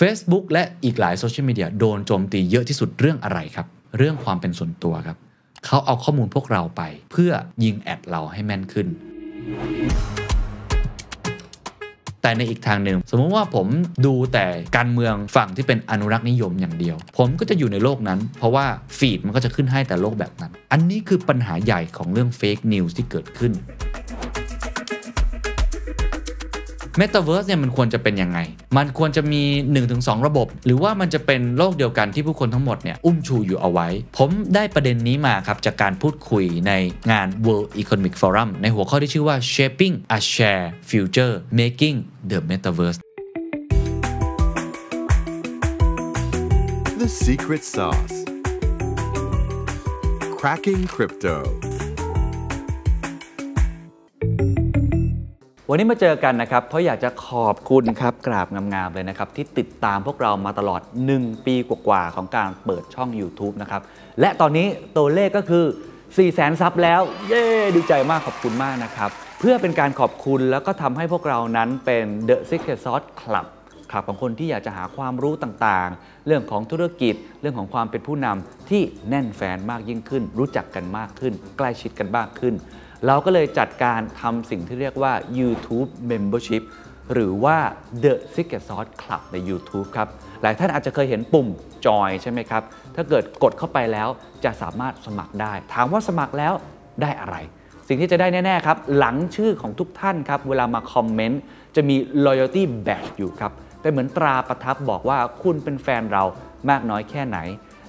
Facebook และอีกหลายโซเชียลมีเดียโดนโจมตีเยอะที่สุดเรื่องอะไรครับ เรื่องความเป็นส่วนตัวครับ เขาเอาข้อมูลพวกเราไปเพื่อยิงแอดเราให้แม่นขึ้น แต่ในอีกทางหนึ่ง สมมติว่าผมดูแต่การเมืองฝั่งที่เป็นอนุรักษ์นิยมอย่างเดียว ผมก็จะอยู่ในโลกนั้นเพราะว่าฟีดมันก็จะขึ้นให้แต่โลกแบบนั้น อันนี้คือปัญหาใหญ่ของเรื่องเฟกนิวส์ที่เกิดขึ้นเมตาเวิร์สเนี่ยมันควรจะเป็นยังไง มันควรจะมี 1-2 ระบบ หรือว่ามันจะเป็นโลกเดียวกันที่ผู้คนทั้งหมดเนี่ยอุ้มชูอยู่เอาไว้ ผมได้ประเด็นนี้มาครับจากการพูดคุยในงาน World Economic Forum ในหัวข้อที่ชื่อว่า Shaping a Shared Future Making the Metaverse The Secret Sauce Cracking Crypto วันนี้มาเจอกันนะครับ เพราะอยากจะขอบคุณครับกราบงามๆเลยนะครับ ที่ติดตามพวกเรามาตลอด 1 ปีกว่าๆของการเปิดช่อง YouTube นะครับและตอนนี้ตัวเลขก็คือ 4 0 0แสนซับแล้ว เย้ดีใจมากขอบคุณมากนะครับ เพื่อเป็นการขอบคุณแล้วก็ทำให้พวกเรานั้นเป็น The Secret Sauce Club คลับของคนที่อยากจะหาความรู้ต่างๆ เรื่องของธุรกิจเรื่องของความเป็นผู้นำที่แน่นแฟนมากยิ่งขึ้น รู้จักกันมากขึ้น ใกล้ชิดกันมากขึ้นเราก็เลยจัดการทำสิ่งที่เรียกว่า YouTube Membership หรือว่า The Secret Sauce Club ใน YouTube ครับหลายท่านอาจจะเคยเห็นปุ่มจอยใช่ไหมครับ ถ้าเกิดกดเข้าไปแล้วจะสามารถสมัครได้ ถามว่าสมัครแล้วได้อะไร สิ่งที่จะได้แน่ ๆครับ หลังชื่อของทุกท่านครับ เวลามาคอมเมนต์จะมี loyalty badge อยู่ครับ แต่เหมือนตราประทับบอกว่าคุณเป็นแฟนเรามากน้อยแค่ไหน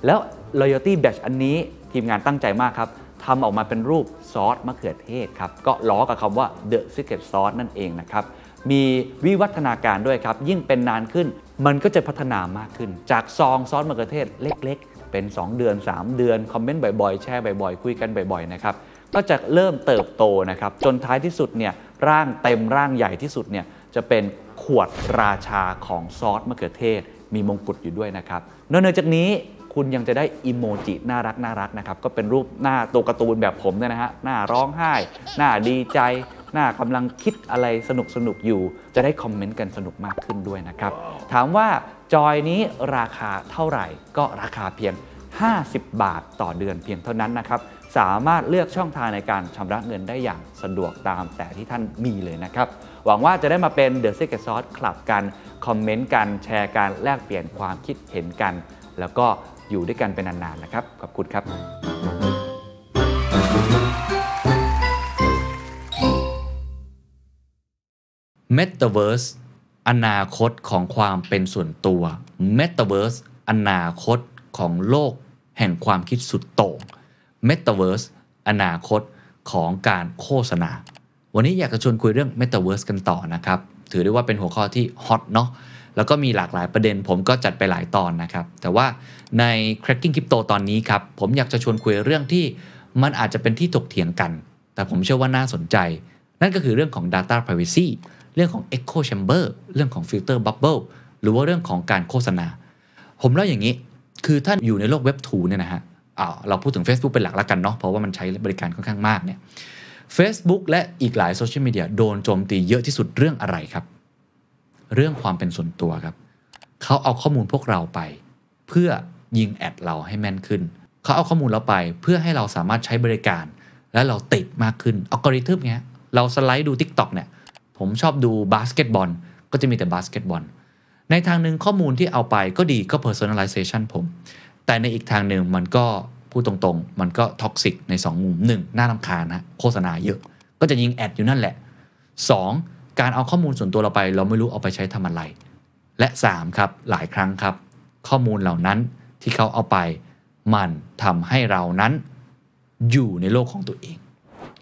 แล้ว loyalty badge อันนี้ทีมงานตั้งใจมากครับทำออกมาเป็นรูปซอสมะเขือเทศครับก็ล้อกับคำว่า The Secret Sauce นั่นเองนะครับมีวิวัฒนาการด้วยครับ ยิ่งเป็นนานขึ้น มันก็จะพัฒนามากขึ้นจากซองซอสมะเขือเทศเล็กๆ เป็น 2 เดือน 3 เดือน คอมเมนต์บ่อยๆ แชร์บ่อยๆ คุยกันบ่อยๆนะครับก็จะเริ่มเติบโตนะครับจนท้ายที่สุดเนี่ยร่างเต็มร่างใหญ่ที่สุดเนี่ยจะเป็นขวดราชาของซอสมะเขือเทศมีมงกุฎอยู่ด้วยนะครับนอกจากนี้คุณยังจะได้อิโมจิน่ารักน่ารักนะครับ ก็เป็นรูปหน้าตัวการ์ตูนแบบผมเนี่ยนะฮะหน้าร้องไห้ หน้าดีใจหน้ากำลังคิดอะไรสนุกสนุกอยู่ จะได้คอมเมนต์กันสนุกมากขึ้นด้วยนะครับ ถามว่าจอยนี้ราคาเท่าไหร่ ก็ราคาเพียง 50 บาทต่อเดือนเพียงเท่านั้นนะครับ สามารถเลือกช่องทางในการชำระเงินได้อย่างสะดวกตามแต่ที่ท่านมีเลยนะครับ หวังว่าจะได้มาเป็น The Secret Sauce คลับกันคอมเมนต์กันแชร์กันแลกเปลี่ยนความคิดเห็นกัน แล้วก็อยู่ด้วยกันเป็นนานๆนะครับ ขอบคุณครับเมตาเวิร์สอนาคตของความเป็นส่วนตัวเมตาเวิร์สอนาคตของโลกแห่งความคิดสุดโต่งเมตาเวิร์สอนาคตของการโฆษณา วันนี้อยากจะชวนคุยเรื่องเมตาเวิร์สกันต่อนะครับ ถือได้ว่าเป็นหัวข้อที่ฮอตเนาะแล้วก็มีหลากหลายประเด็นผมก็จัดไปหลายตอนนะครับ แต่ว่าใน cracking crypto ตอนนี้ครับ ผมอยากจะชวนคุยเรื่องที่มันอาจจะเป็นที่ถกเถียงกัน แต่ผมเชื่อว่าน่าสนใจ นั่นก็คือเรื่องของ data privacy เรื่องของ echo chamber เรื่องของ filter bubble หรือว่าเรื่องของการโฆษณา ผมเล่าอย่างนี้ คือท่านอยู่ในโลกเว็บทูเนี่ยนะฮะเราพูดถึง Facebook เป็นหลักละกันเนาะเพราะว่ามันใช้บริการค่อนข้างมากเนี่ย Facebook และอีกหลายโซเชียลมีเดียโดนโจมตีเยอะที่สุดเรื่องอะไรครับเรื่องความเป็นส่วนตัวครับ เขาเอาข้อมูลพวกเราไป เพื่อยิงแอดเราให้แม่นขึ้น เขาเอาข้อมูลเราไปเพื่อให้เราสามารถใช้บริการ และเราติดมากขึ้น อัลกอริทึมเงี้ย เราสไลด์ดู Tik t o อกเนี่ย ผมชอบดูบาสเกตบอล ก็จะมีแต่บาสเกตบอล ในทางหนึ่งข้อมูลที่เอาไปก็ดีก็ personalization ผม แต่ในอีกทางหนึ่งมันก็พูดตรงๆ มันก็ท็อกซิกใน 2มุม1หน้าลำคาญนะโฆษณาเยอะ ก็จะยิงแอดอยู่นั่นแหละ 2การเอาข้อมูลส่วนตัวเราไป เราไม่รู้เอาไปใช้ทำอะไร และ 3 ครับหลายครั้งครับ ข้อมูลเหล่านั้นที่เขาเอาไปมันทำให้เรานั้น อยู่ในโลกของตัวเอง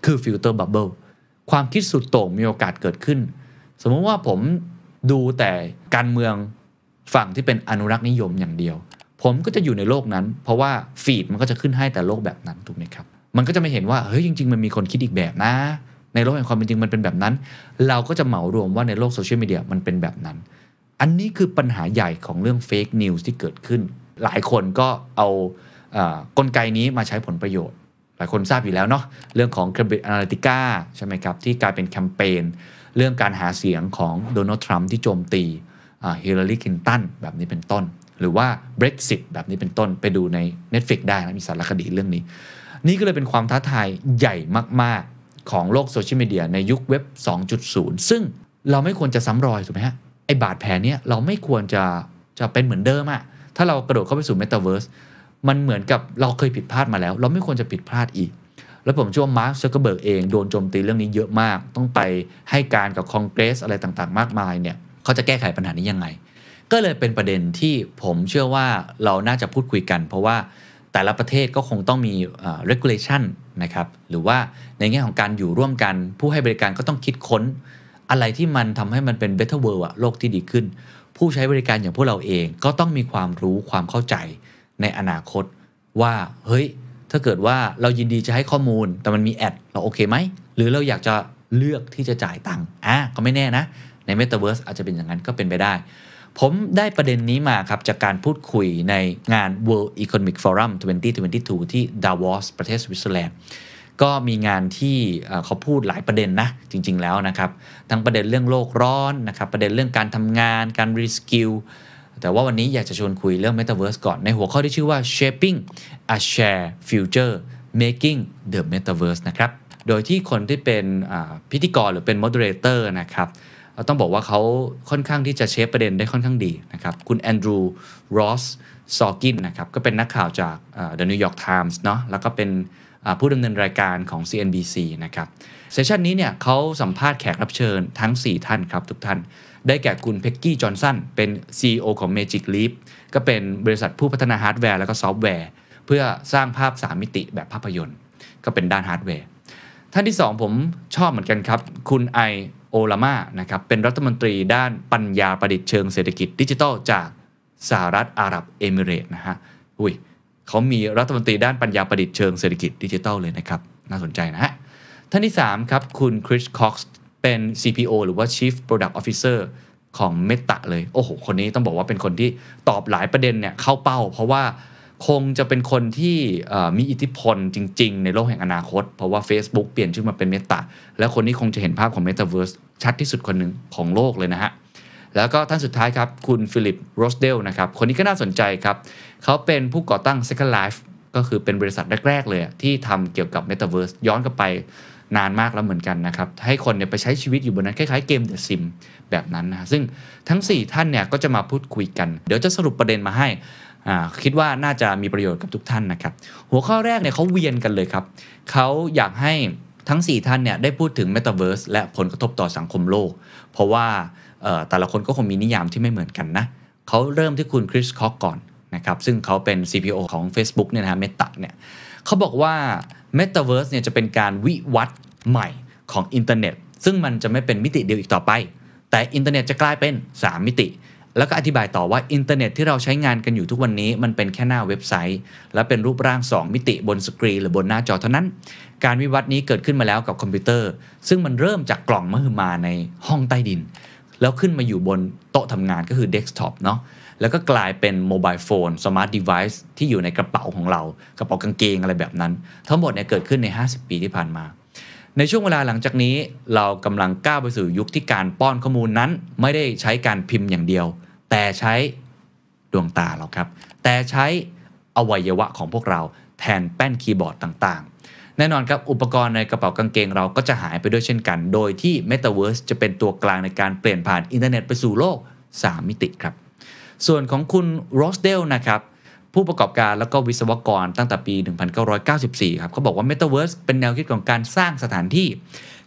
คือฟิลเตอร์บับเบิลความคิดสุดโต่งมีโอกาสเกิดขึ้น สมมุติว่าผมดูแต่การเมืองฝั่งที่เป็นอนุรักษ์นิยมอย่างเดียว ผมก็จะอยู่ในโลกนั้น เพราะว่าฟีดมันก็จะขึ้นให้แต่โลกแบบนั้นถูกไหมครับ มันก็จะไม่เห็นว่าเฮ้ยจริงๆมันมีคนคิดอีกแบบนะในโลกแห่งความเป็นจริงมันเป็นแบบนั้น เราก็จะเหมารวมว่าในโลกโซเชียลมีเดียมันเป็นแบบนั้น อันนี้คือปัญหาใหญ่ของเรื่องเฟกนิวส์ที่เกิดขึ้น หลายคนก็เอากลไกนี้มาใช้ผลประโยชน์ หลายคนทราบอยู่แล้วเนาะเรื่องของ Cambridge Analytica ใช่ไหมครับ ที่กลายเป็นแคมเปญเรื่องการหาเสียงของโดนัลด์ทรัมป์ที่โจมตีฮิลลารีคินตันแบบนี้เป็นต้น หรือว่า Brexit แบบนี้เป็นต้นไปดูใน Netflix ได้นะมีสารคดีเรื่องนี้นี่ก็เลยเป็นความท้าทายใหญ่มากของโลกโซเชียลมีเดียในยุคเว็บ 2.0 ซึ่งเราไม่ควรจะซ้ำรอยถูกไหมฮะไอบาดแผลเนี้ยเราไม่ควรจะจะเป็นเหมือนเดิมอะถ้าเรากระโดดเข้าไปสู่เมตาเวิร์สมันเหมือนกับเราเคยผิดพลาดมาแล้ว เราไม่ควรจะผิดพลาดอีก แล้วผมเชื่อว่ามาร์คซักเกอร์เบิร์กเองโดนโจมตีเรื่องนี้เยอะมาก ต้องไปให้การกับคอนเกรสอะไรต่างๆมากมายเนี่ยเขาจะแก้ไขปัญหานี้ยังไง ก็เลยเป็นประเด็นที่ผมเชื่อว่าเราน่าจะพูดคุยกัน เพราะว่าแต่ละประเทศก็คงต้องมี regulation นะครับหรือว่าในแง่ของการอยู่ร่วมกัน ผู้ให้บริการก็ต้องคิดค้นอะไรที่มันทำให้มันเป็น better world อะโลกที่ดีขึ้น ผู้ใช้บริการอย่างพวกเราเองก็ต้องมีความรู้ความเข้าใจในอนาคตว่าเฮ้ย ถ้าเกิดว่าเรายินดีจะให้ข้อมูลแต่มันมีแอดเราโอเคไหม หรือเราอยากจะเลือกที่จะจ่ายตังค์อ่ะก็ไม่แน่นะในเมตาเวิร์สอาจจะเป็นอย่างนั้นก็เป็นไปได้ผมได้ประเด็นนี้มาครับจากการพูดคุยในงาน World Economic Forum 2022 ที่ดาวอสประเทศสวิตเซอร์แลนด์ ก็มีงานที่เขาพูดหลายประเด็นนะ จริงๆแล้วนะครับ ทั้งประเด็นเรื่องโลกร้อนนะครับ ประเด็นเรื่องการทำงาน การรีสกิลแต่ว่าวันนี้อยากจะชวนคุยเรื่อง Metaverse ก่อนในหัวข้อที่ชื่อว่า Shaping a Share Future Making the Metaverse นะครับ โดยที่คนที่เป็นพิธีกรหรือเป็นมตอร์เตอร์นะครับต้องบอกว่าเขาค่อนข้างที่จะเชฟประเด็นได้ค่อนข้างดีนะครับ คุณแอนดรูว์รอสซอกินนะครับก็เป็นนักข่าวจาก The New York Times เนาะแล้วก็เป็นผู้ดำเนินรายการของ CNBC นะครับเซสชันนี้เนี่ยเขาสัมภาษณ์แขกรับเชิญทั้ง 4 ท่านครับทุกท่าน ได้แก่คุณเพ็กกี้จอห์นสันเป็น CEO ของ Magic Leap ก็เป็นบริษัทผู้พัฒนาฮาร์ดแวร์แล้วก็ซอฟต์แวร์ เพื่อสร้างภาพ3มิติแบบภาพยนตร์ ก็เป็นด้านฮาร์ดแวร์ท่านที่ 2 ผมชอบเหมือนกันครับคุณไอโอลามานะครับเป็นรัฐมนตรีด้านปัญญาประดิษฐ์เชิงเศรษฐกิจดิจิทัลจากสหรัฐอาหรับเอมิเรตนะฮะอุ้ยเขามีรัฐมนตรีด้านปัญญาประดิษฐ์เชิงเศรษฐกิจดิจิทัลเลยนะครับ น่าสนใจนะฮะ ท่านที่ 3ครับคุณคริสคอกซ์เป็น CPO หรือว่า Chief Product Officer ของเมตตาเลย โอ้โห คนนี้ต้องบอกว่าเป็นคนที่ตอบหลายประเด็นเนี่ยเข้าเป้าเพราะว่าคงจะเป็นคนที่มีอิทธิพลจริงๆ ในโลกแห่งอนาคต เพราะว่า Facebook เปลี่ยนชื่อมาเป็น Meta และคนนี้คงจะเห็นภาพของ Metaverse ชัดที่สุดคนหนึ่งของโลกเลยนะฮะ แล้วก็ท่านสุดท้ายครับคุณฟิลิปโรสเดลนะครับ คนนี้ก็น่าสนใจครับเขาเป็นผู้ก่อตั้ง Second Life ก็คือเป็นบริษัทแรกๆเลยที่ทำเกี่ยวกับ Metaverse ย้อนกลับไปนานมากแล้วเหมือนกันนะครับให้คนเนี่ยไปใช้ชีวิตอยู่บนนั้นคล้ายๆเกมเดอะซิมแบบนั้นนะซึ่งทั้ง 4 ท่านเนี่ยก็จะมาพูดคุยกันเดี๋ยวจะสรุปประเด็นมาให้คิดว่าน่าจะมีประโยชน์กับทุกท่านนะครับ หัวข้อแรกเนี่ยเขาเวียนกันเลยครับ เขาอยากให้ทั้ง 4 ท่านเนี่ยได้พูดถึง Metaverse และผลกระทบต่อสังคมโลก เพราะว่าแต่ละคนก็คงมีนิยามที่ไม่เหมือนกันนะเขาเริ่มที่คุณคริสคอกก่อนนะครับซึ่งเขาเป็น CPO ของ f a c e b o o เนี่ยนะะเมตาเนี่ยเขาบอกว่า Metaverse เนี่ยจะเป็นการวิวัฒน์ใหม่ของอินเทอร์เน็ต ซึ่งมันจะไม่เป็นมิติเดียวอีกต่อไป แต่อินเทอร์เน็ตจะกลายเป็น 3 มิติแล้วก็อธิบายต่อว่า อินเทอร์เน็ตที่เราใช้งานกันอยู่ทุกวันนี้มันเป็นแค่หน้าเว็บไซต์ และเป็นรูปร่าง 2 มิติบนสกรีนหรือบนหน้าจอเท่านั้น การวิวัฒน์นี้เกิดขึ้นมาแล้วกับคอมพิวเตอร์ ซึ่งมันเริ่มจากกล่องมหึมาในห้องใต้ดิน แล้วขึ้นมาอยู่บนโต๊ะทำงานก็คือเดสก์ท็อปเนาะแล้วก็กลายเป็นโมบายโฟนสมาร์ทเดเวิ์ที่อยู่ในกระเป๋าของเรา กระเป๋ากางเกงอะไรแบบนั้น ทั้งหมดเนี่ยเกิดขึ้นใน 50 ปีที่ผ่านมาในช่วงเวลาหลังจากนี้ เรากำลังก้าวไปสู่ยุคที่การป้อนข้อมูลนั้น ไม่ได้ใช้การพิมพ์อย่างเดียว แต่ใช้ดวงตาเราครับ แต่ใช้อวัยวะของพวกเราแทนแป้นคีย์บอร์ดต่าง ๆ แน่นอนครับอุปกรณ์ในกระเป๋ากางเกงเราก็จะหายไปด้วยเช่นกัน โดยที่ Metaverse จะเป็นตัวกลางในการเปลี่ยนผ่านอินเทอร์เน็ตไปสู่โลก3 มิติครับ ส่วนของคุณโรสเดลนะครับผู้ประกอบการแล้วก็วิศวกรตั้งแต่ปี 1994 ครับเขาบอกว่า Metaverse เป็นแนวคิดของการสร้างสถานที่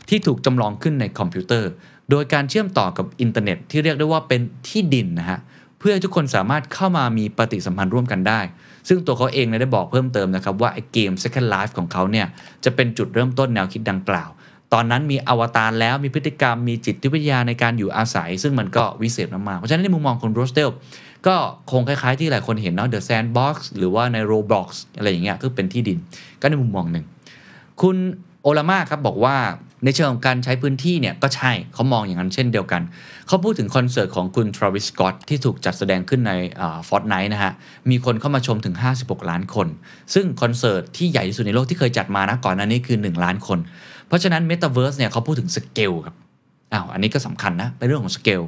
ที่ถูกจำลองขึ้นในคอมพิวเตอร์ โดยการเชื่อมต่อกับอินเทอร์เน็ต ที่เรียกได้ว่าเป็นที่ดินนะฮะเพื่อทุกคนสามารถเข้ามามีปฏิสัมพันธ์ร่วมกันได้ ซึ่งตัวเขาเองได้บอกเพิ่มเติมนะครับว่าไอเกม Second Life ของเขาเนี่ยจะเป็นจุดเริ่มต้นแนวคิดดังกล่าวตอนนั้นมีอวตารแล้วมีพฤติกรรมมีจิตวิทยาในการอยู่อาศัย ซึ่งมันก็วิเศษมากๆเพราะฉะนั้นในมุมมองของโรสเดลก็คงคล้ายๆที่หลายคนเห็นเนาะ The Sandbox หรือว่าใน Roblox อะไรอย่างเงี้ยก็เป็นที่ดินก็ในมุมมองหนึ่งคุณโอลามาครับบอกว่าในเชิงของการใช้พื้นที่เนี่ยก็ใช่เขามองอย่างนั้นเช่นเดียวกันเขาพูดถึงคอนเสิร์ตของคุณทราวิสกอตที่ถูกจัดแสดงขึ้นในฟอร์ตไนท์นะฮะ มีคนเข้ามาชมถึง 56 ล้านคน ซึ่งคอนเสิร์ตที่ใหญ่ที่สุดในโลกที่เคยจัดมานะก่อนหน้านี้คือ 1 ล้านคน เพราะฉะนั้นเมตาเวิร์สเนี่ยเขาพูดถึงสเกลครับอ้าว อันนี้ก็สำคัญนะเป็นเรื่องของสเกล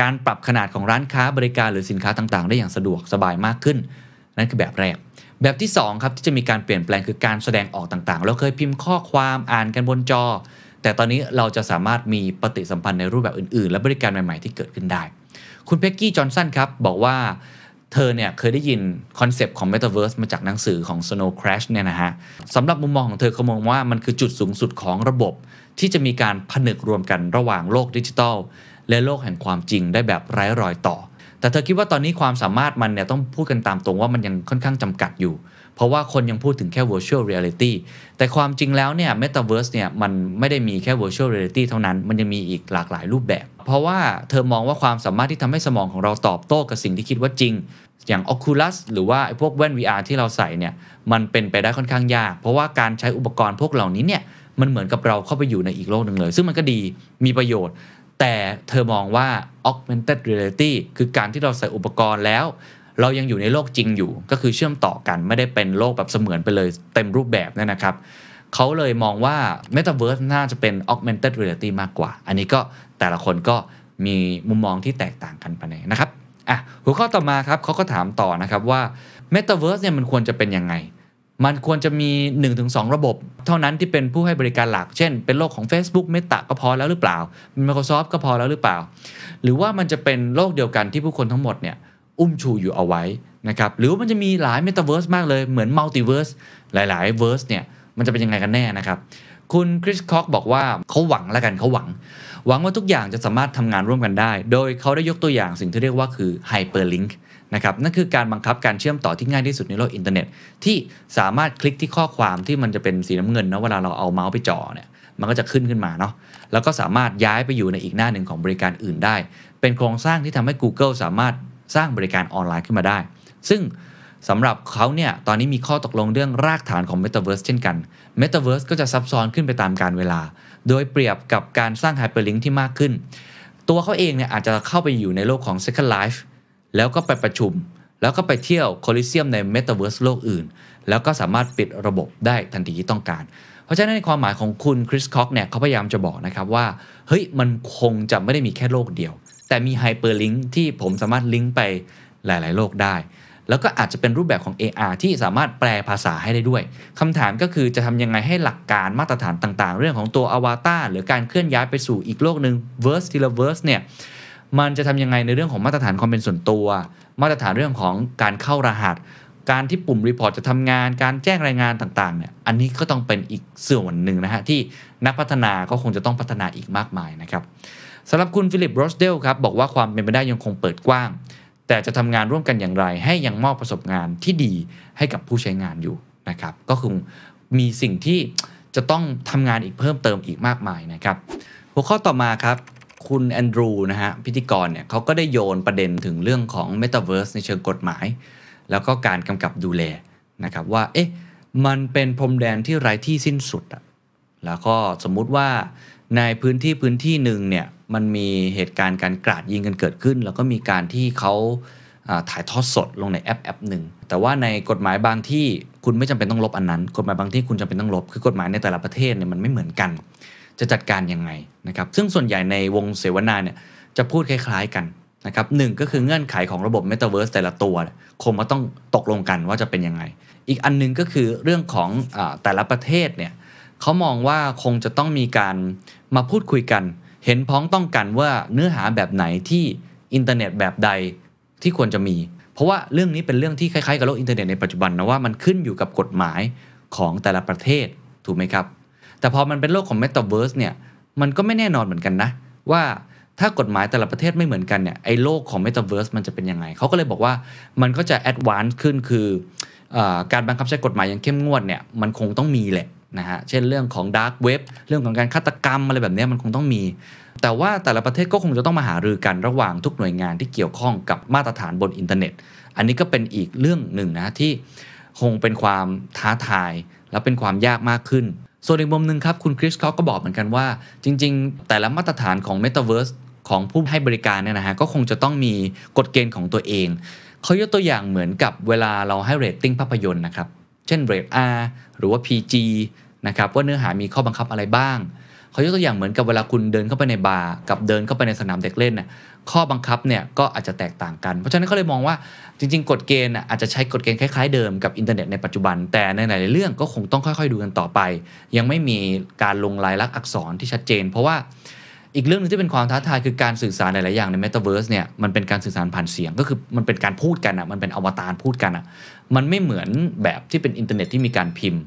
การปรับขนาดของร้านค้า บริการหรือสินค้าต่างๆ ได้อย่างสะดวกสบายมากขึ้น นั่นคือแบบแรก แบบที่2ครับที่จะมีการเปลี่ยนแปลงคือการแสดงออกต่างๆ เราเคยพิมพ์ข้อความอ่านกันบนจอ แต่ตอนนี้เราจะสามารถมีปฏิสัมพันธ์ในรูปแบบอื่นๆ และบริการใหม่ ๆ ที่เกิดขึ้นได้ คุณเพ็กกี้ จอห์นสันครับบอกว่าเธอเนี่ยเคยได้ยินคอนเซปต์ของ Metaverse มาจากหนังสือของ Snow Crash เนี่ยนะฮะสำหรับมุมมองของเธอเขามองว่ามันคือจุดสูงสุดของระบบที่จะมีการผนึกรวมกันระหว่างโลกดิจิทัล และโลกแห่งความจริงได้แบบไร้รอยต่อ แต่เธอคิดว่าตอนนี้ความสามารถมันเนี่ยต้องพูดกันตามตรงว่ามันยังค่อนข้างจำกัดอยู่ เพราะว่าคนยังพูดถึงแค่ virtual reality แต่ความจริงแล้วเนี่ย metaverse เนี่ยมันไม่ได้มีแค่ virtual reality เท่านั้น มันยังมีอีกหลากหลายรูปแบบ เพราะว่าเธอมองว่าความสามารถที่ทำให้สมองของเราตอบโต้กับสิ่งที่คิดว่าจริง อย่าง Oculus หรือว่าพวกแว่น VR ที่เราใส่เนี่ย มันเป็นไปได้ค่อนข้างยาก เพราะว่าการใช้อุปกรณ์พวกเหล่านี้เนี่ยมันเหมือนกับเราเข้าไปอยู่ในอีกโลกหนึ่งเลย ซึ่งมันก็ดีมีประโยชน์ แต่เธอมองว่า augmented reality คือการที่เราใส่อุปกรณ์แล้ว เรายังอยู่ในโลกจริงอยู่ ก็คือเชื่อมต่อกันไม่ได้เป็นโลกแบบเสมือนไปเลยเต็มรูปแบบนั่นนะครับ เขาเลยมองว่า metaverse น่าจะเป็น augmented reality มากกว่า อันนี้ก็แต่ละคนก็มีมุมมองที่แตกต่างกันไปนะครับอ่ะหัวข้อต่อมาครับเขาก็ถามต่อนะครับว่า metaverse เนี่ยมันควรจะเป็นยังไงมันควรจะมี 1-2 ระบบ เท่านั้นที่เป็นผู้ให้บริการหลัก เช่นเป็นโลกของ Facebook Meta ก็พอแล้วหรือเปล่า Microsoft ก็พอแล้วหรือเปล่า หรือว่ามันจะเป็นโลกเดียวกันที่ผู้คนทั้งหมดเนี่ยอุ้มชูอยู่เอาไว้นะครับหรือว่ามันจะมีหลายเมตาเวิร์สมากเลย เหมือนมัลติเวิร์สหลายๆเวิร์สเนี่ยมันจะเป็นยังไงกันแน่นะครับ คุณคริสคอกบอกว่าเขาหวังแล้วกันเขาหวังหวังว่าทุกอย่างจะสามารถทำงานร่วมกันได้ โดยเขาได้ยกตัวอย่างสิ่งที่เรียกว่าคือไฮเปอร์ลิงก์นะครับนั่นคือการบังคับการเชื่อมต่อที่ง่ายที่สุดในโลกอินเทอร์เน็ต ที่สามารถคลิกที่ข้อความที่มันจะเป็นสีน้ำเงินนะเวลาเราเอาเมาส์ไปจ่อเนี่ยมันก็จะขึ้นขึ้นมาเนาะแล้วก็สามารถย้ายไปอยู่ในอีกหน้าหนึ่งของบริการอื่นได้ เป็นโครงสร้างที่ทำให้ Google สามารถสร้างบริการออนไลน์ขึ้นมาได้ ซึ่งสำหรับเขาเนี่ยตอนนี้มีข้อตกลงเรื่องรากฐานของ Metaverse เช่นกัน Metaverse ก็จะซับซ้อนขึ้นไปตามการเวลา โดยเปรียบกับการสร้าง Hyperlink ที่มากขึ้น ตัวเขาเองเนี่ยอาจจะเข้าไปอยู่ในโลกของ Second Life แล้วก็ไปประชุม แล้วก็ไปเที่ยวโคลิเซียมในเมตาเวิร์สโลกอื่น แล้วก็สามารถปิดระบบได้ทันทีที่ต้องการ เพราะฉะนั้นในความหมายของคุณคริสคอกเนี่ยเขาพยายามจะบอกนะครับว่า เฮ้ย มันคงจะไม่ได้มีแค่โลกเดียว แต่มีไฮเปอร์ลิงก์ที่ผมสามารถลิงก์ไปหลายๆ โลกได้ แล้วก็อาจจะเป็นรูปแบบของ AR ที่สามารถแปลภาษาให้ได้ด้วย คำถามก็คือจะทำยังไงให้หลักการมาตรฐานต่างๆ เรื่องของตัวอวตารหรือการเคลื่อนย้ายไปสู่อีกโลกหนึ่ง verse ทีละ verse เนี่ยมันจะทำยังไงในเรื่องของมาตรฐานความเป็นส่วนตัว มาตรฐานเรื่องของการเข้ารหัส การที่ปุ่มรีพอร์ตจะทำงานการแจ้งรายงานต่างๆเนี่ยอันนี้ก็ต้องเป็นอีกส่วนหนึ่งนะฮะที่นักพัฒนาก็คงจะต้องพัฒนาอีกมากมายนะครับสำหรับคุณฟิลิปโรสเดลครับบอกว่าความเป็นไปได้ยังคงเปิดกว้างแต่จะทำงานร่วมกันอย่างไร ให้ยังมอบประสบการณ์ที่ดีให้กับผู้ใช้งานอยู่นะครับ ก็คงมีสิ่งที่จะต้องทำงานอีกเพิ่มเติมอีกมากมายนะครับ หัวข้อต่อมาครับคุณแอนดรูนะฮะพิธีกรเนี่ยเขาก็ได้โยนประเด็นถึงเรื่องของ Metaverse ในเชิงกฎหมาย แล้วก็การกำกับดูแลนะครับว่าเอ๊ะมันเป็นพรมแดนที่ไร้ที่สิ้นสุดอะแล้วก็สมมุติว่าในพื้นที่พื้นที่หนึ่งเนี่ยมันมีเหตุการณ์การกราดยิงกันเกิดขึ้น แล้วก็มีการที่เขาถ่ายทอดสดลงในแอปแอปหนึ่งแต่ว่าในกฎหมายบางที่คุณไม่จำเป็นต้องลบอันนั้น กฎหมายบางที่คุณจำเป็นต้องลบคือกฎหมายในแต่ละประเทศเนี่ยมันไม่เหมือนกันจะจัดการยังไงนะครับซึ่งส่วนใหญ่ในวงเสวนาเนี่ยจะพูดคล้ายๆ กันนะครับหก็คือเงื่อนไขของระบบเมตาเวิร์สแต่ละตัว คงมาต้องตกลงกันว่าจะเป็นยังไง อีกอันนึงก็คือเรื่องของอแต่ละประเทศเนี่ยเขามองว่าคงจะต้องมีการมาพูดคุยกัน เห็นพ้องต้องกันว่าเนื้อหาแบบไหนที่อินเทอร์เน็ตแบบใดที่ควรจะมี เพราะว่าเรื่องนี้เป็นเรื่องที่คล้ายๆกับโลกอินเทอร์เน็ตในปัจจุบันนะว่ามันขึ้นอยู่กับกฎหมายของแต่ละประเทศถูกไหมครับแต่พอมันเป็นโลกของเมตาเวิร์สเนี่ย มันก็ไม่แน่นอนเหมือนกันนะว่าถ้ากฎหมายแต่ละประเทศไม่เหมือนกันเนี่ยไอ้โลกของเมตาเวิร์สมันจะเป็นยังไงเขาก็เลยบอกว่ามันก็จะแอดวานซ์ขึ้นคืออการบังคับใช้กฎหมายอย่างเข้มงวดเนี่ยมันคงต้องมีแหละนะฮะเช่นเรื่องของดาร์กเว็บ เรื่องของการฆาตกรรมอะไรแบบนี้มันคงต้องมี แต่ว่าแต่ละประเทศก็คงจะต้องมาหารือกันระหว่างทุกหน่วยงานที่เกี่ยวข้องกับมาตรฐานบนอินเทอร์เน็ตอันนี้ก็เป็นอีกเรื่องหนึ่งนะที่คงเป็นความท้าทายและเป็นความยากมากขึ้นส่วนอีกมุมหนึ่งครับคุณคริสเขาก็บอกเหมือนกันว่าจริงๆ แต่ละมาตรฐานของ Metaverse ของผู้ให้บริการเนี่ยนะฮะก็คงจะต้องมีกฎเกณฑ์ของตัวเองเขายกตัวอย่างเหมือนกับเวลาเราให้เรตติ้งภาพยนตร์นะครับเช่นเรต R หรือว่า PG นะครับว่าเนื้อหามีข้อบังคับอะไรบ้างเขายกตัวอย่างเหมือนกับเวลาคุณเดินเข้าไปในบาร์กับเดินเข้าไปในสนามเด็กเล่นนะข้อบังคับเนี่ย ก็อาจจะแตกต่างกัน เพราะฉะนั้นเขาเลยมองว่าจริง ๆ กฎเกณฑ์อาจจะใช้กฎเกณฑ์คล้ายๆเดิม กับอินเทอร์เน็ตในปัจจุบัน แต่ในหลายๆเรื่องก็คงต้องค่อยๆดูกันต่อไป ยังไม่มีการลงลายลักษณ์อักษรที่ชัดเจนเพราะว่าอีกเรื่องนึงที่เป็นความท้าทายคือการสื่อสารหลายๆอย่างในเมตาเวิร์สเนี่ยมันเป็นการสื่อสารผ่านเสียงก็คือมันเป็นการพูดกันอะ่ะมันเป็นอวตารพูดกันอะ่ะมันไม่เหมือนแบบที่เป็นอินเทอร์เน็ตที่มีการพิมพ์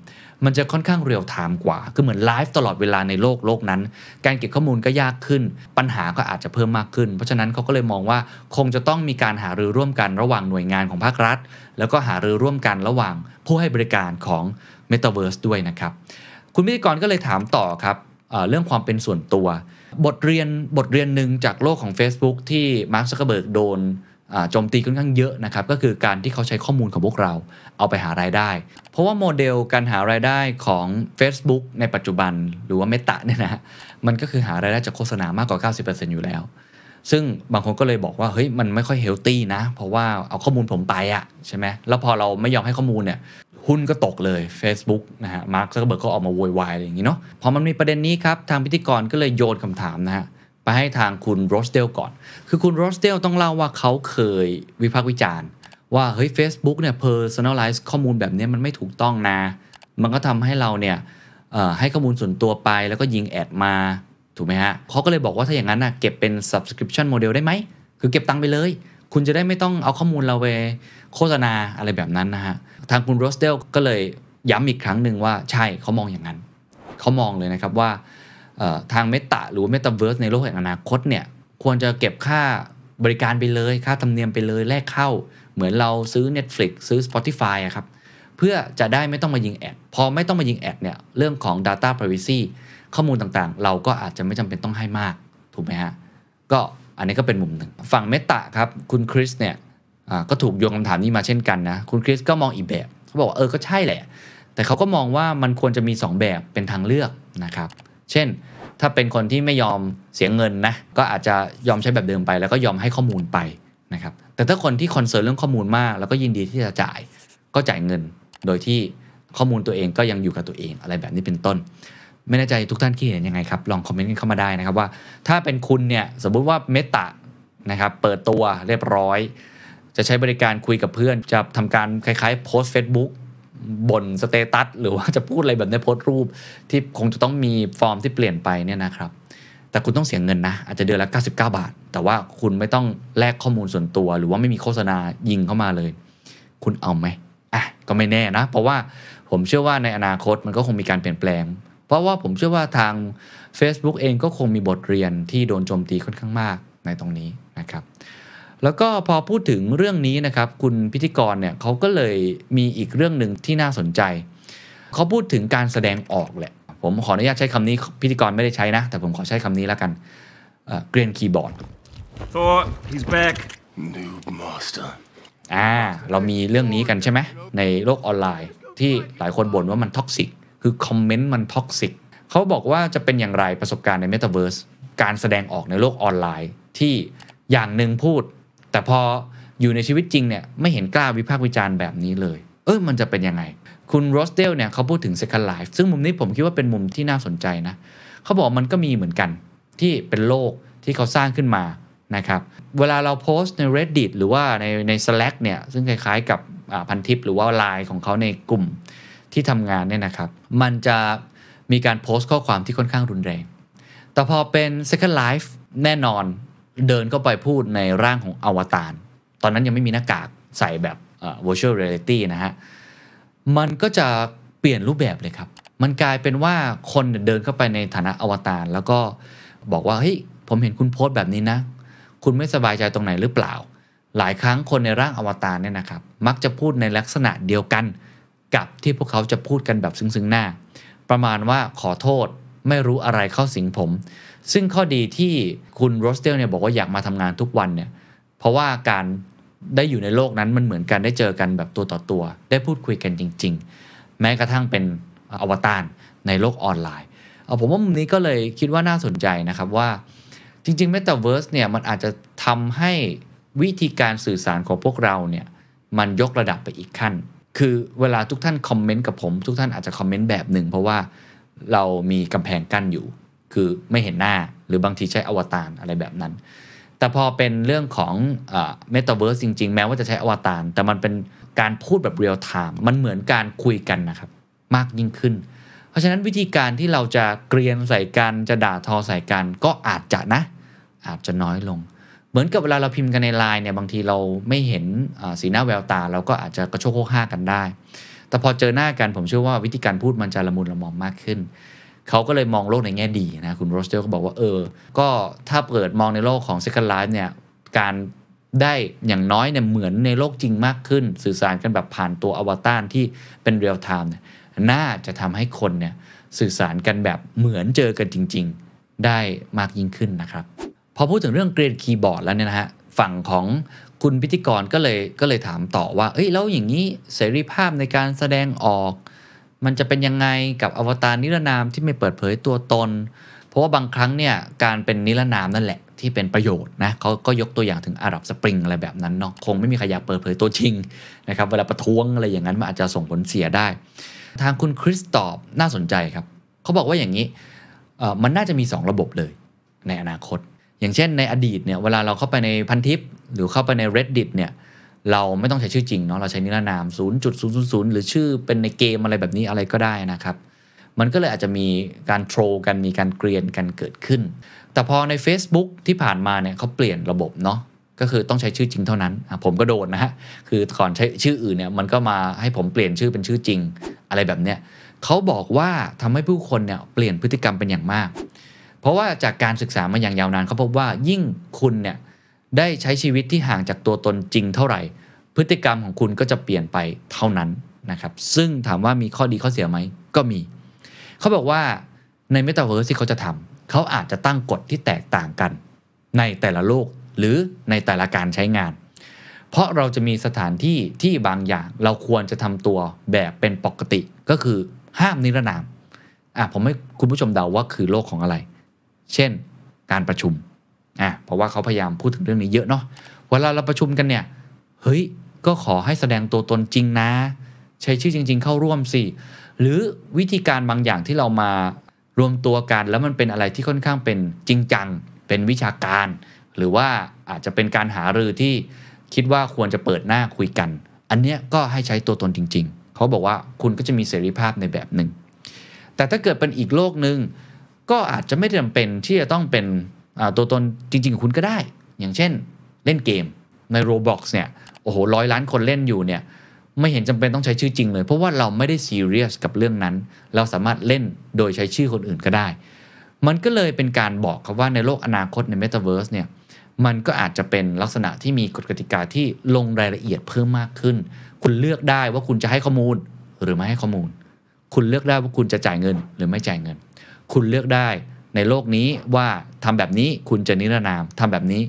มันจะค่อนข้างเรียลไทม์กว่า คือเหมือนไลฟ์ตลอดเวลาในโลกโลกนั้น การเก็บข้อมูลก็ยากขึ้น ปัญหาก็อาจจะเพิ่มมากขึ้น เพราะฉะนั้นเขาก็เลยมองว่าคงจะต้องมีการหารือร่วมกัน ระหว่างหน่วยงานของภาครัฐ แล้วก็หารือร่วมกันระหว่าง ผู้ให้บริการของเมตาเวิร์สด้วยนะครับคุณพิธีกรก็เลยถามต่อครับเรื่องความเป็นส่วนตัวบทเรียนบทเรียนหนึ่งจากโลกของ Facebook ที่มาร์คซักเบิร์กโดนโจมตีค่อนข้างเยอะนะครับ ก็คือการที่เขาใช้ข้อมูลของพวกเรา เอาไปหารายได้ เพราะว่าโมเดลการหารายได้ของ Facebook ในปัจจุบันหรือว่าเมตาเนี่ยนะมันก็คือหารายได้จากโฆษณามากกว่า 90%อยู่แล้ว ซึ่งบางคนก็เลยบอกว่าเฮ้ยมันไม่ค่อยเฮลตี้นะ เพราะว่าเอาข้อมูลผมไปอะใช่ไหมแล้วพอเราไม่ยอมให้ข้อมูลเนี่ยหุ้นก็ตกเลย Facebook นะฮะมาร์คซักเบิร์กก็ออกมาโวยวายอะไรอย่างนี้เนาะพอมันมีประเด็นนี้ครับ ทางพิธีกรก็เลยโยนคำถามนะฮะ ไปให้ทางคุณโรสเดลก่อน คือคุณโรสเดลต้องเล่าว่าเขาเคยวิพากษ์วิจารณ์ ว่าเฮ้ย a c e b o o k เนี่ย personalize ข้อมูลแบบนี้มันไม่ถูกต้องนะมันก็ทำให้เราเนี่ยให้ข้อมูลส่วนตัวไปแล้วก็ยิงแอดมาถูกไหมฮะเขาก็เลยบอกว่าถ้าอย่างนั้นนะเก็บเป็น subscription model ได้ไหมคือเก็บตังค์ไปเลย คุณจะได้ไม่ต้องเอาข้อมูลเราไปโฆษณาอะไรแบบนั้นนะฮะทางคุณโรสเดลก็เลยย้ำอีกครั้งหนึ่งว่าใช่เขามองอย่างนั้นเขามองเลยนะครับว่าทางเมตาหรือเมตาเวิร์สในโลกแห่งอนาคตเนี่ยควรจะเก็บค่าบริการไปเลยค่าธรรมเนียมไปเลยแลกเข้าเหมือนเราซื้อ Netflix ซื้อ Spotify อะครับเพื่อจะได้ไม่ต้องมายิงแอด พอไม่ต้องมายิงแอดเนี่ยเรื่องของ Data Privacy ข้อมูลต่างๆ เราก็อาจจะไม่จำเป็นต้องให้มากถูกไหมฮะก็อันนี้ก็เป็นมุมหนึ่งฝั่งเมตาครับคุณคริสเนี่ยก็ถูกโยงคำถามนี้มาเช่นกันนะคุณคริสก็มองอีกแบบ เขาบอกว่าเออก็ใช่แหละ แต่เขาก็มองว่ามันควรจะมี 2 แบบเป็นทางเลือกนะครับ เช่น ถ้าเป็นคนที่ไม่ยอมเสียเงินนะก็อาจจะยอมใช้แบบเดิมไปแล้วก็ยอมให้ข้อมูลไปนะครับแต่ถ้าคนที่คอนเซิร์นเรื่องข้อมูลมาก แล้วก็ยินดีที่จะจ่าย ก็จ่ายเงิน โดยที่ข้อมูลตัวเองก็ยังอยู่กับตัวเอง อะไรแบบนี้เป็นต้น ไม่แน่ใจทุกท่านคิดเห็นยังไงครับลองคอมเมนต์กันเข้ามาได้นะครับว่าถ้าเป็นคุณเนี่ยสมมุติว่าเมตานะครับเปิดตัวเรียบร้อยจะใช้บริการคุยกับเพื่อนจะทำการคล้ายๆ โพสเฟซบุ๊กบนสเตตัสหรือว่าจะพูดอะไรแบบในโพสต์รูป ที่คงจะต้องมีฟอร์มที่เปลี่ยนไปเนี่ยนะครับ แต่คุณต้องเสียเงินนะ อาจจะเดือนละ99 บาท แต่ว่าคุณไม่ต้องแลกข้อมูลส่วนตัว หรือว่าไม่มีโฆษณายิงเข้ามาเลย คุณเอาไหมอ่ะก็ไม่แน่นะ เพราะว่าผมเชื่อว่าในอนาคตมันก็คงมีการเปลี่ยนแปลง เพราะว่าผมเชื่อว่าทาง Facebook เองก็คงมีบทเรียนที่โดนโจมตีค่อนข้างมากในตรงนี้นะครับแล้วก็พอพูดถึงเรื่องนี้นะครับ คุณพิธีกรเนี่ยเขาก็เลยมีอีกเรื่องหนึ่งที่น่าสนใจ เขาพูดถึงการแสดงออกแหละ ผมขออนุญาตใช้คำนี้พิธีกรไม่ได้ใช้นะ แต่ผมขอใช้คำนี้แล้วกันเกรียนคีย์บอร์ด Thor he's back noob master อ่าเรามีเรื่องนี้กันใช่ไหมในโลกออนไลน์ที่หลายคนบ่นว่ามันท็อกซิกคือคอมเมนต์มันท็อกซิกเขาบอกว่าจะเป็นอย่างไรประสบการณ์ในเมตาเวิร์สการแสดงออกในโลกออนไลน์ ที่อย่างหนึ่งพูดแต่พออยู่ในชีวิตจริงเนี่ยไม่เห็นกล้าวิพากษ์วิจารณ์แบบนี้เลย เออมันจะเป็นยังไงคุณโรสเดลเนี่ยเขาพูดถึง second life ซึ่งมุมนี้ผมคิดว่าเป็นมุมที่น่าสนใจนะเขาบอกมันก็มีเหมือนกันที่เป็นโลกที่เขาสร้างขึ้นมานะครับเวลาเราโพสต์ใน reddit หรือว่าในใน slack เนี่ยซึ่งคล้าย ๆ กับพันทิปหรือว่าไลน์ของเขาในกลุ่มที่ทำงานเนี่ยนะครับ มันจะมีการโพสต์ข้อความที่ค่อนข้างรุนแรง แต่พอเป็น second life แน่นอนเดินเข้าไปพูดในร่างของอวตาร ตอนนั้นยังไม่มีหน้ากากใส่แบบ virtual reality นะฮะ มันก็จะเปลี่ยนรูปแบบเลยครับ มันกลายเป็นว่าคนเดินเข้าไปในฐานะอวตารแล้วก็บอกว่าเฮ้ยผมเห็นคุณโพสต์แบบนี้นะ คุณไม่สบายใจตรงไหนหรือเปล่า หลายครั้งคนในร่างอวตารเนี่ยนะครับ มักจะพูดในลักษณะเดียวกันกับที่พวกเขาจะพูดกันแบบซึ้งๆหน้า ประมาณว่าขอโทษไม่รู้อะไรเข้าสิงผมซึ่งข้อดีที่คุณโรสเตลเนี่ยบอกว่า อยากมาทำงานทุกวันเนี่ยเพราะว่าการได้อยู่ในโลกนั้นมันเหมือนกันได้เจอกันแบบตัวต่อตัว ได้พูดคุยกันจริง ๆ แม้กระทั่งเป็นอวตารในโลกออนไลน์เอาผมว่ามุมนี้ก็เลยคิดว่าน่าสนใจนะครับว่าจริงๆ m มต a เวิร์สเนี่ยมันอาจจะทำให้วิธีการสื่อสารของพวกเราเนี่ยมันยกระดับไปอีกขั้น คือเวลาทุกท่านคอมเมนต์กับผม ทุกท่านอาจจะคอมเมนต์แบบหนึ่ง เพราะว่าเรามีกำแพงกั้นอยู่คือไม่เห็นหน้าหรือบางทีใช้อวตารอะไรแบบนั้น แต่พอเป็นเรื่องของเมตาเวิร์สจริง ๆแม้ว่าจะใช้อวตาร แต่มันเป็นการพูดแบบเรียลไทม์มันเหมือนการคุยกันนะครับ มากยิ่งขึ้น เพราะฉะนั้นวิธีการที่เราจะเกรียนใส่กันจะด่าทอใส่กันก็อาจจะนะอาจจะน้อยลง เหมือนกับเวลาเราพิมพ์กันในไลน์เนี่ยบางทีเราไม่เห็นสีหน้าแววตาเราก็อาจจะกระโชกโคกห้ากันได้ แต่พอเจอหน้ากันผมเชื่อว่า วิธีการพูดมันจะละมุนละมอมมากขึ้นเขาก็เลยมองโลกในแง่ดีนะ คุณโรสเดลก็บอกว่าเออ ก็ถ้าเปิดมองในโลกของ Second Life เนี่ย การได้อย่างน้อยเนี่ยเหมือนในโลกจริงมากขึ้น สื่อสารกันแบบผ่านตัวอวตารที่เป็นเรียลไทม์เนี่ยน่าจะทำให้คนเนี่ยสื่อสารกันแบบเหมือนเจอกันจริงๆได้มากยิ่งขึ้นนะครับ พอพูดถึงเรื่องเกรดคีย์บอร์ดแล้วเนี่ยนะฮะ ฝั่งของคุณพิธีกรก็เลยก็เลยถามต่อว่าเอ้ยแล้วอย่างนี้เสรีภาพในการแสดงออกมันจะเป็นยังไงกับอวตารนิรนามที่ไม่เปิดเผยตัวตน เพราะว่าบางครั้งเนี่ยการเป็นนิรนามนั่นแหละที่เป็นประโยชน์นะเขาก็ยกตัวอย่างถึงอาหรับสปริงอะไรแบบนั้นเนาะคงไม่มีใครอยากเปิดเผยตัวจริงนะครับเวลาประท้วงอะไรอย่างนั้น มันอาจจะส่งผลเสียได้ ทางคุณคริสตอบน่าสนใจครับเขาบอกว่าอย่างนี้มันน่าจะมี 2 ระบบเลยในอนาคต อย่างเช่นในอดีตเนี่ยเวลาเราเข้าไปในพันทิปหรือเข้าไปใน reddit เนี่ยเราไม่ต้องใช้ชื่อจริงเนาะเราใช้นิรนาม0.000 หรือชื่อเป็นในเกมอะไรแบบนี้อะไรก็ได้นะครับ มันก็เลยอาจจะมีการโทรกันมีการเกลียนกันเกิดขึ้น แต่พอใน Facebook ที่ผ่านมาเนี่ยเขาเปลี่ยนระบบเนาะก็คือต้องใช้ชื่อจริงเท่านั้น ผมก็โดนนะฮะคือก่อนใช้ชื่ออื่นเนี่ยมันก็มาให้ผมเปลี่ยนชื่อเป็นชื่อจริง อะไรแบบเนี้ยเขาบอกว่าทำให้ผู้คนเนี่ยเปลี่ยนพฤติกรรมเป็นอย่างมาก เพราะว่าจากการศึกษามาอย่างยาวนานเขาพบว่ายิ่งคุณเนี่ยได้ใช้ชีวิตที่ห่างจากตัวตนจริงเท่าไหร่ พฤติกรรมของคุณก็จะเปลี่ยนไปเท่านั้นนะครับ ซึ่งถามว่ามีข้อดีข้อเสียไหม ก็มี เขาบอกว่าในเมตาเวิร์สที่เขาจะทำเขาอาจจะตั้งกฎที่แตกต่างกัน ในแต่ละโลกหรือในแต่ละการใช้งาน เพราะเราจะมีสถานที่ที่บางอย่างเราควรจะทำตัวแบบเป็นปกติก็คือห้ามนิรนามอ่ะผมให้คุณผู้ชมเดาว่าคือโลกของอะไร เช่นการประชุมอ่ะเพราะว่าเขาพยายามพูดถึงเรื่องนี้เยอะเนาะเวลาเราประชุมกันเนี่ยเฮ้ยก็ขอให้แสดงตัวตนจริงนะ ใช้ชื่อจริงๆ เข้าร่วมสิหรือวิธีการบางอย่างที่เรามารวมตัวกันแล้วมันเป็นอะไรที่ค่อนข้างเป็นจริงจังเป็นวิชาการ หรือว่าอาจจะเป็นการหารือที่คิดว่าควรจะเปิดหน้าคุยกัน อันเนี้ยก็ให้ใช้ตัวตนจริง ๆ เขาบอกว่าคุณก็จะมีเสรีภาพในแบบหนึ่งแต่ถ้าเกิดเป็นอีกโลกหนึ่งก็อาจจะไม่จำเป็นที่จะต้องเป็นตัวตนจริงๆ คุณก็ได้ อย่างเช่นเล่นเกมใน Roblox เนี่ย โอ้โห ร้อยล้านคนเล่นอยู่เนี่ยไม่เห็นจำเป็นต้องใช้ชื่อจริงเลย เพราะว่าเราไม่ได้ซีเรียสกับเรื่องนั้น เราสามารถเล่นโดยใช้ชื่อคนอื่นก็ได้ มันก็เลยเป็นการบอกครับว่าในโลกอนาคตในเมตาเวิร์สเนี่ยมันก็อาจจะเป็นลักษณะที่มีกฎกติกาที่ ลงรายละเอียดเพิ่มมากขึ้น คุณเลือกได้ว่าคุณจะให้ข้อมูลหรือไม่ให้ข้อมูล คุณเลือกได้ว่าคุณจะจ่ายเงิน หรือไม่จ่ายเงิน คุณเลือกได้ในโลกนี้ว่าทำแบบนี้คุณจะนิรนาม ทำแบบนี้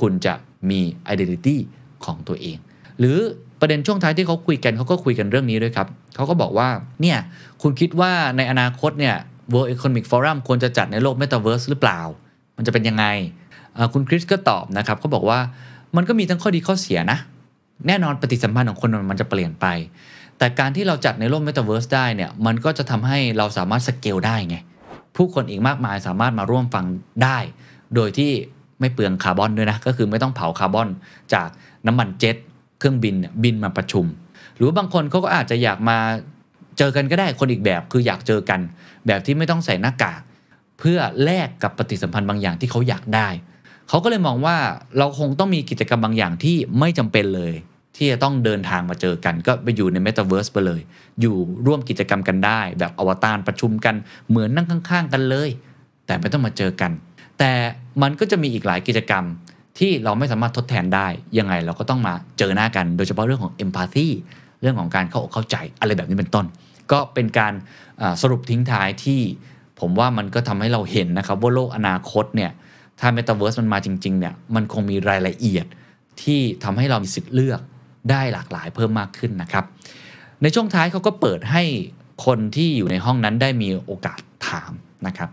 คุณจะมี i ด e นิตี้ของตัวเอง หรือประเด็นช่วงท้ายที่เขาคุยกันเขาก็คุยกันเรื่องนี้ด้วยครับเขาก็บอกว่าเนี่ยคุณคิดว่าในอนาคตเนี่ย World Economic Forum ควรจะจัดในโลก Metaverse หรือเปล่า มันจะเป็นยังไงคุณคริสก็ตอบนะครับเขาบอกว่ามันก็มีทั้งข้อดีข้อเสียนะ แน่นอนปฏิสัมพันธ์ของคนมันจะเปลี่ยนไป แต่การที่เราจัดในโลก Metaverse ได้เนี่ยมันก็จะทำให้เราสามารถสเกลได้ไงผู้คนอีกมากมายสามารถมาร่วมฟังได้ โดยที่ไม่เปลืองคาร์บอนด้วยนะก็คือไม่ต้องเผาคาร์บอนจากน้ำมันเจ็ต เครื่องบินบินมาประชุม หรือบางคนเขาก็อาจจะอยากมาเจอกันก็ได้คนอีกแบบคืออยากเจอกัน แบบที่ไม่ต้องใส่หน้ากากเพื่อแลกกับปฏิสัมพันธ์บางอย่างที่เขาอยากได้เขาก็เลยมองว่าเราคงต้องมีกิจกรรมบางอย่างที่ไม่จำเป็นเลยที่จะต้องเดินทางมาเจอกันก็ไปอยู่ในเมตาเวิร์สไปเลย อยู่ร่วมกิจกรรมกันได้ แบบอวตารประชุมกันเหมือนนั่งข้างๆ กันเลย แต่ไม่ต้องมาเจอกัน แต่มันก็จะมีอีกหลายกิจกรรมที่เราไม่สามารถทดแทนได้ ยังไงเราก็ต้องมาเจอหน้ากัน โดยเฉพาะเรื่องของเอมพาร์ h ีเรื่องของการเข้าอกเข้าใจอะไรแบบนี้เป็นต้นก็เป็นการสรุปทิ้งท้ายที่ ผมว่ามันก็ทำให้เราเห็นนะครับว่าโลกอนาคตเนี่ยถ้าเมตาเวิร์สมันมาจริงๆเนี่ยมันคงมีรายละเอียดที่ทำให้เรามีสิทธิ์เลือกได้หลากหลายเพิ่มมากขึ้นนะครับ ในช่วงท้ายเขาก็เปิดให้คนที่อยู่ในห้องนั้นได้มีโอกาสถามนะครับ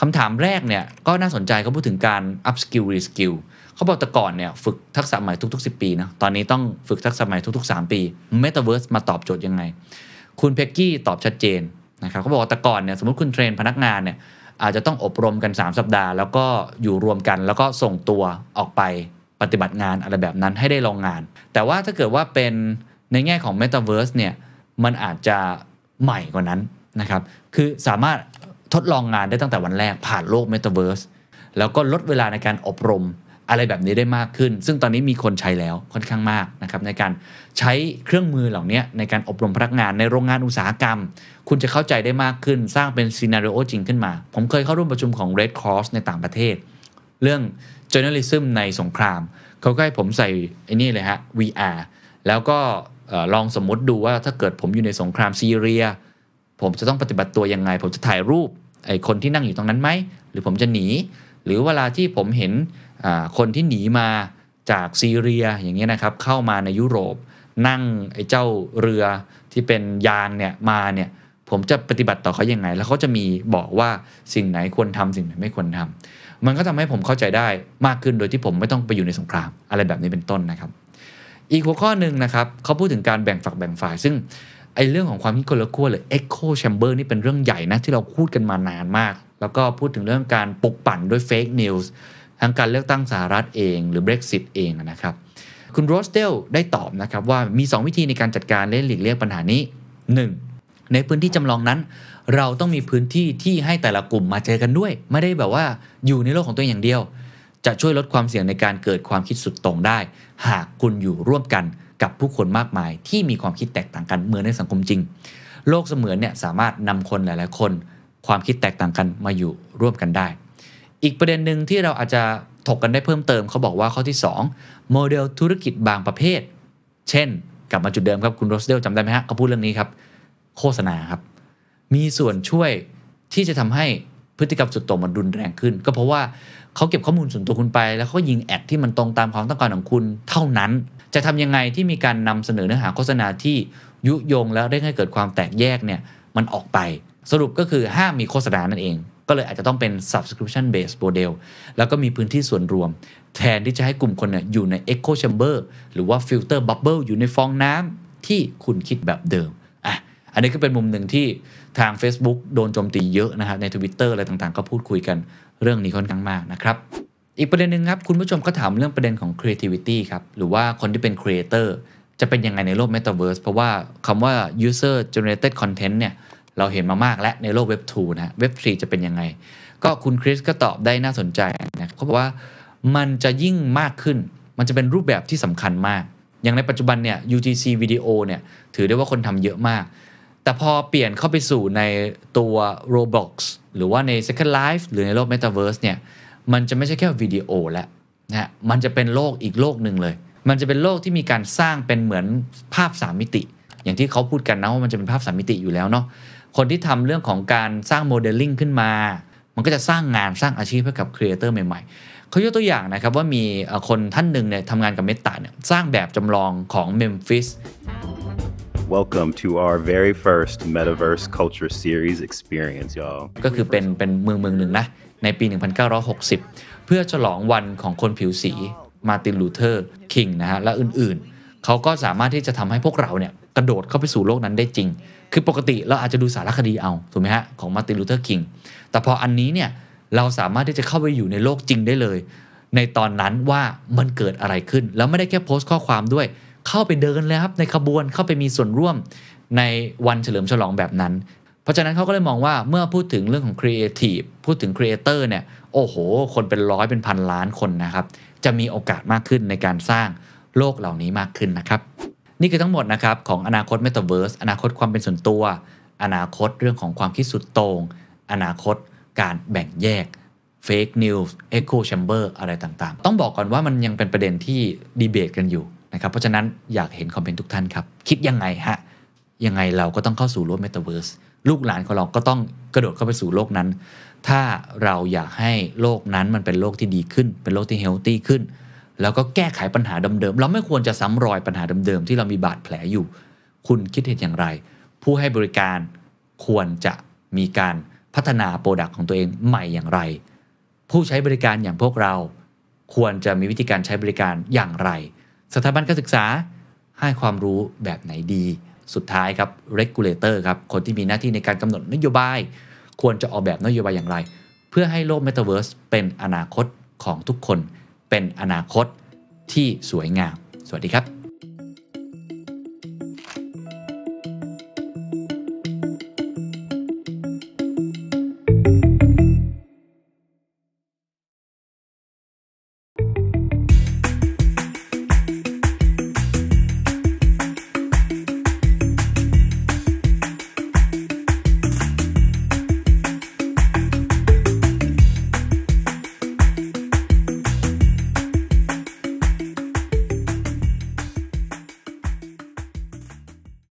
คำถามแรกเนี่ยก็น่าสนใจเขาพูดถึงการ up skill re skill เขาบอกแต่ก่อนเนี่ยฝึกทักษะใหม่ทุก ๆ 10 ปีนะตอนนี้ต้องฝึกทักษะใหม่ทุก ๆ 3 ปี Metaverse มาตอบโจทย์ยังไง คุณเพ็กกี้ตอบชัดเจนนะครับเขาบอกแต่ก่อนเนี่ยสมมติคุณเทรนพนักงานเนี่ยอาจจะต้องอบรมกัน 3 สัปดาห์ แล้วก็อยู่รวมกัน แล้วก็ส่งตัวออกไปปฏิบัติงานอะไรแบบนั้นให้ได้ลองงาน แต่ว่าถ้าเกิดว่าเป็นในแง่ของ m e t a วิร์สเนี่ยมันอาจจะใหม่กว่านั้นนะครับคือสามารถทดลองงานได้ตั้งแต่วันแรกผ่านโลก m e t a วิร์สแล้วก็ลดเวลาในการอบรมอะไรแบบนี้ได้มากขึ้น ซึ่งตอนนี้มีคนใช้แล้วค่อนข้างมากนะครับในการใช้เครื่องมือเหล่านี้ในการอบรมพนักงานในโรงงานอุตสาหกรรม คุณจะเข้าใจได้มากขึ้นสร้างเป็นซีนารีโอจริงขึ้นมาผมเคยเข้าร่วมประชุมของ Red Cross ในต่างประเทศเรื่อง journalism ในสงคราม เขาก็ให้ผมใส่ไอ้นี่เลยฮะ VR แล้วก็ลองสมมติดูว่าถ้าเกิดผมอยู่ในสงครามซีเรีย ผมจะต้องปฏิบัติตัวยังไง ผมจะถ่ายรูปไอ้คนที่นั่งอยู่ตรงนั้นไหม หรือผมจะหนี หรือเวลาที่ผมเห็นคนที่หนีมาจากซีเรียอย่างเงี้ยนะครับเข้ามาในยุโรป นั่งไอ้เจ้าเรือที่เป็นยานเนี่ยมาเนี่ยผมจะปฏิบัติต่อเขายังไง แล้วเขาจะมีบอกว่าสิ่งไหนควรทำสิ่งไหนไม่ควรทำ มันก็ทำให้ผมเข้าใจได้มากขึ้นโดยที่ผมไม่ต้องไปอยู่ในสงคราม อะไรแบบนี้เป็นต้นนะครับ อีกหัวข้อหนึ่งนะครับ เขาพูดถึงการแบ่งฝักแบ่งฝ่าย ซึ่งไอ้เรื่องของความคิดคนละขั้วหรือ echo chamber นี่เป็นเรื่องใหญ่นะที่เราพูดกันมานานมาก แล้วก็พูดถึงเรื่องการปกปั่นด้วย fake news ทั้งการเลือกตั้งสหรัฐเอง หรือ Brexit เองนะครับ คุณโรสเดลได้ตอบนะครับว่ามี2วิธีในการจัดการเล่นหลีกเลี่ยงปัญหานี้ 1. ในพื้นที่จำลองนั้น เราต้องมีพื้นที่ที่ให้แต่ละกลุ่มมาเจอกันด้วย ไม่ได้แบบว่าอยู่ในโลกของตัวเองอย่างเดียว จะช่วยลดความเสี่ยงในการเกิดความคิดสุดตรงได้ หากคุณอยู่ร่วมกันกับผู้คนมากมาย ที่มีความคิดแตกต่างกันเหมือนในสังคมจริง โลกเสมือนเนี่ยสามารถนำคนหลายๆคน ความคิดแตกต่างกันมาอยู่ร่วมกันได้ อีกประเด็นหนึ่งที่เราอาจจะถกกันได้เพิ่มเติมเขาบอกว่าข้อที่ 2 โมเดลธุรกิจบางประเภท เช่นกลับมาจุดเดิมครับคุณโรสเดลจำได้ไหมฮะเขาพูดเรื่องนี้ครับโฆษณาครับมีส่วนช่วยที่จะทำให้พฤติกรรมสุดโต่งมันรุนแรงขึ้น ก็เพราะว่าเขาเก็บข้อมูลส่วนตัวคุณไป แล้วเขายิงแอดที่มันตรงตามความต้องการของคุณเท่านั้น จะทำยังไงที่มีการนำเสนอเนื้อหาโฆษณาที่ยุยงแล้วได้ให้เกิดความแตกแยกเนี่ยมันออกไปสรุปก็คือห้ามมีโฆษณานั่นเอง ก็เลยอาจจะต้องเป็น subscription based model แล้วก็มีพื้นที่ส่วนรวม แทนที่จะให้กลุ่มคนเนี่ยอยู่ใน echo chamber หรือว่า filter bubble อยู่ในฟองน้ำที่คุณคิดแบบเดิมอันนี้ก็เป็นมุมหนึ่งที่ทาง Facebook โดนโจมตีเยอะนะครับในทวิตเตอร์อะไรต่างๆ ก็พูดคุยกันเรื่องนี้ค่อนข้างมากนะครับ อีกประเด็นหนึ่งครับ คุณผู้ชมก็ถามเรื่องประเด็นของ creativity ครับ หรือว่าคนที่เป็น creator จะเป็นยังไงในโลก Metaverse เพราะว่าคำว่า user generated content เนี่ย เราเห็นมามากและในโลกเว็บ2นะเว็บ3จะเป็นยังไง ก็คุณคริสก็ตอบได้น่าสนใจนะเขาบอกว่ามันจะยิ่งมากขึ้น มันจะเป็นรูปแบบที่สำคัญมาก อย่างในปัจจุบันเนี่ย UGC วิดีโอเนี่ยถือได้ว่าคนทาเยอะมากแต่พอเปลี่ยนเข้าไปสู่ในตัว Roblox หรือว่าใน Second Life หรือในโลก Metaverse เนี่ย มันจะไม่ใช่แค่วิดีโอแล้วนะมันจะเป็นโลกอีกโลกหนึ่งเลย มันจะเป็นโลกที่มีการสร้างเป็นเหมือนภาพสามมิติ อย่างที่เขาพูดกันนะว่ามันจะเป็นภาพสามมิติอยู่แล้วเนาะ คนที่ทำเรื่องของการสร้างโมเดลลิ่งขึ้นมา มันก็จะสร้างงานสร้างอาชีพให้กับครีเอเตอร์ใหม่ๆเขายกตัวอย่างนะครับว่ามีคนท่านหนึ่งเนี่ยทำงานกับเมตาเนี่ยสร้างแบบจำลองของเมมฟิส Welcome to our very first Metaverse Culture Series experience y'all ก็คือเป็นเป็นเมืองเมืองหนึ่งนะ ในปี 1960 เพื่อฉลองวันของคนผิวสี มาติน ลูเทอร์ คิง นะฮะ และอื่นๆ เขาก็สามารถที่จะทำให้พวกเราเนี่ยกระโดดเข้าไปสู่โลกนั้นได้จริง คือปกติเราอาจจะดูสารคดีเอา ถูกไหมฮะ ของมาติน ลูเทอร์ คิง แต่พออันนี้เนี่ยเราสามารถที่จะเข้าไปอยู่ในโลกจริงได้เลย ในตอนนั้นว่ามันเกิดอะไรขึ้น แล้วไม่ได้แค่โพสต์ข้อความด้วยเข้าไปเดินแล้วครับในขบวนเข้าไปมีส่วนร่วมในวันเฉลิมฉลองแบบนั้น เพราะฉะนั้นเขาก็เลยมองว่าเมื่อพูดถึงเรื่องของครีเอทีฟพูดถึงครีเอเตอร์เนี่ย โอ้โห คนเป็นร้อยเป็นพันล้านคนนะครับ จะมีโอกาสมากขึ้นในการสร้างโลกเหล่านี้มากขึ้นนะครับ นี่คือทั้งหมดนะครับ ของอนาคตเมตาเวิร์สอนาคตความเป็นส่วนตัว อนาคตเรื่องของความคิดสุดโตง่งอนาคตการแบ่งแยกเฟกนิวส์เอ็กโคแชมเบอร์อะไรต่างๆ ต้องบอกก่อนว่ามันยังเป็นประเด็นที่ดีเบตกันอยู่นะครับเพราะฉะนั้นอยากเห็นคอมเมนต์ทุกท่านครับ คิดยังไงฮะยังไงเราก็ต้องเข้าสู่โลกเมตาเวิร์สลูกหลานของเราก็ต้องกระโดดเข้าไปสู่โลกนั้น ถ้าเราอยากให้โลกนั้นมันเป็นโลกที่ดีขึ้น เป็นโลกที่เฮลตี้ขึ้น แล้วก็แก้ไขปัญหาเดิมๆเราไม่ควรจะซ้ำรอยปัญหาเดิมๆที่เรามีบาดแผลอยู่ คุณคิดเห็นอย่างไร ผู้ให้บริการควรจะมีการพัฒนาโปรดักต์ของตัวเองใหม่อย่างไร ผู้ใช้บริการอย่างพวกเรา ควรจะมีวิธีการใช้บริการอย่างไรสถาบันการศึกษาให้ความรู้แบบไหนดี สุดท้ายครับ regulator ครับคนที่มีหน้าที่ในการกำหนดนโยบาย ควรจะออกแบบนโยบายอย่างไร เพื่อให้โลก Metaverse เป็นอนาคตของทุกคน เป็นอนาคตที่สวยงามสวัสดีครับ